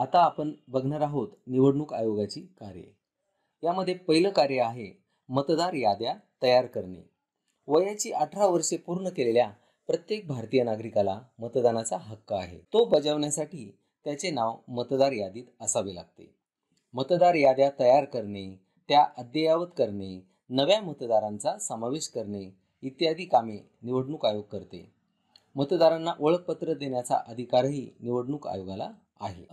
आता आपण बघणार आहोत निवडणूक आयोगाची कार्य यामध्ये पहिलं कार्य आहे मतदार याद्या तयार करणे वयाची अठरा वर्षे पूर्ण केलेल्या प्रत्येक भारतीय नागरिकाला मतदानाचा हक्क आहे तो बजावण्यासाठी त्याचे नाव मतदार यादीत असावे लागते मतदार याद्या तयार करणे त्या अद्ययावत करणे नव्या मतदारांचा समावेश करणे इत्यादी कामे निवडणूक आयोग करते मतदारांना ओळखपत्र देण्याचा अधिकारही निवडणूक आयोगाला आहे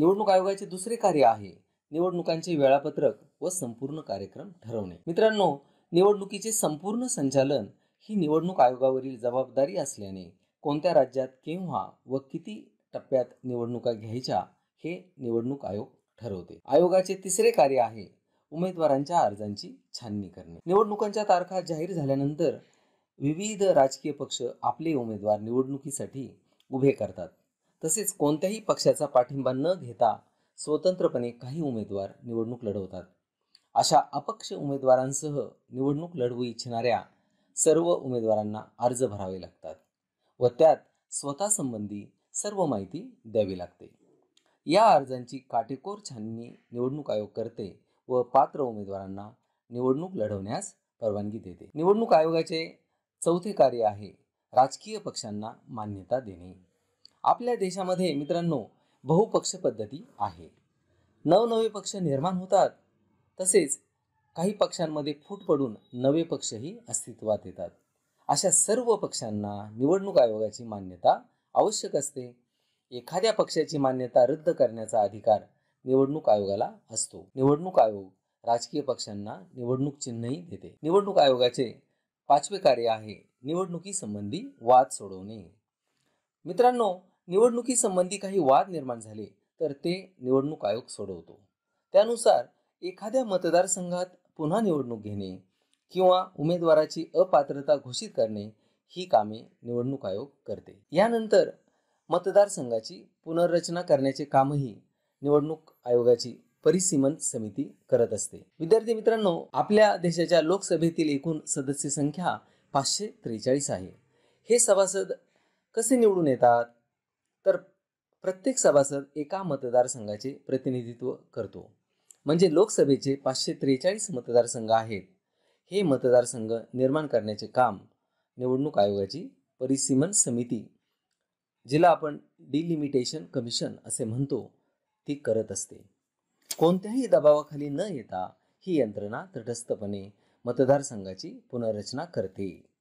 निवडणूक आयोगाचे दुसरे कार्य आहे निवडणुकांचे वेळापत्रक व संपूर्ण कार्यक्रम ठरवणे मित्रांनो निवडणुकीचे संपूर्ण संचालन ही निवडणूक आयोगावरील जबाबदारी असल्याने कोणत्या राज्यात केव्हा व किती टप्प्यात निवडणुका घ्यायच्या हे निवडणूक आयोग ठरवते आयोगाचे तिसरे कार्य आहे उमेदवारांच्या अर्जांची छाननी करणे निवडणुकांच्या तारखा जाहीर झाल्यानंतर विविध राजकीय पक्ष आपले उमेदवार निवडणुकीसाठी उभे करतात तसेच कोणत्याही पक्षाचा पाठिंबा न घेता स्वतंत्रपणे काही उमेदवार निवडणूक लढवतात अशा अपक्ष उमेदवारांसह निवडणूक लढवू इच्छिणाऱ्या सर्व उमेदवारांना अर्ज भरावे लागतात व त्यात स्वतःसंबंधी सर्व माहिती द्यावी लागते या अर्जांची काटेकोर छाननी निवडणूक आयोग करते व पात्र उमेदवारांना निवडणूक लढवण्यास परवानगी देते निवडणूक आयोगाचे चौथे कार्य आहे राजकीय पक्षांना मान्यता देणे आपल्या देशामध्ये मित्रांनो बहुपक्ष पद्धती आहे नवनवे पक्ष निर्माण होतात तसेच काही पक्षांमध्ये फूट पडून नवे पक्षही अस्तित्वात येतात अशा सर्व पक्षांना निवडणूक आयोगाची मान्यता आवश्यक असते एखाद्या पक्षाची मान्यता रद्द करण्याचा अधिकार निवडणूक आयोगाला असतो निवडणूक आयोग राजकीय पक्षांना निवडणूक चिन्हही देते निवडणूक आयोगाचे पाचवे कार्य आहे निवडणुकीसंबंधी वाद सोडवणे मित्रांनो निवडणुकीसंबंधी काही वाद निर्माण झाले तर ते निवडणूक आयोग सोडवतो त्यानुसार एखाद्या मतदारसंघात पुन्हा निवडणूक घेणे किंवा उमेदवाराची अपात्रता घोषित करणे ही कामे निवडणूक आयोग करते यानंतर मतदारसंघाची पुनर्रचना करण्याचे कामही निवडणूक आयोगाची परिसीमन समिती करत असते विद्यार्थी मित्रांनो आपल्या देशाच्या लोकसभेतील एकूण सदस्य संख्या पाचशे त्रेचाळीस आहे हे सभासद कसे निवडून येतात तर प्रत्येक सभासद एका मतदारसंघाचे प्रतिनिधित्व करतो म्हणजे लोकसभेचे पाचशे त्रेचाळीस मतदारसंघ आहेत हे मतदारसंघ निर्माण करण्याचे काम निवडणूक आयोगाची परिसीमन समिती जिला आपण डिलिमिटेशन कमिशन असे म्हणतो ती करत असते कोणत्याही दबावाखाली न येता ही यंत्रणा तटस्थपणे मतदारसंघाची पुनर्रचना करते